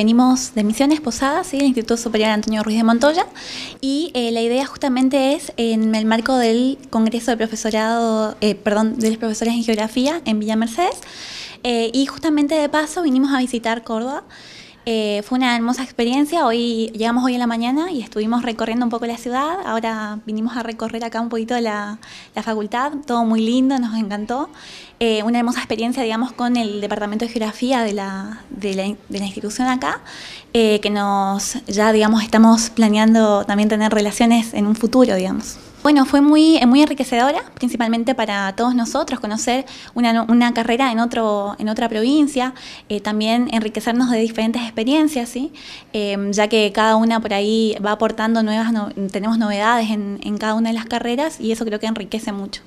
venimos de Misiones Posadas, ¿sí? del Instituto Superior Antonio Ruiz de Montoya, y eh, la idea justamente es en el marco del Congreso de Profesorado, eh, perdón, de los profesores en Geografía en Villa Mercedes, eh, y justamente de paso vinimos a visitar Córdoba. Eh, fue una hermosa experiencia. Hoy llegamos hoy en la mañana y estuvimos recorriendo un poco la ciudad. Ahora vinimos a recorrer acá un poquito la, facultad. Todo muy lindo, nos encantó. Eh, una hermosa experiencia, digamos, con el departamento de geografía de la, institución acá, eh, que nos ya, digamos, estamos planeando también tener relaciones en un futuro, digamos. Bueno, fue muy, eh, muy enriquecedora, principalmente para todos nosotros, conocer una, una carrera en, otro, en otra provincia, eh, también enriquecernos de diferentes experiencias, ¿sí? Em, ya que cada una por ahí va aportando nuevas, tenemos novedades en, en cada una de las carreras y eso creo que enriquece mucho.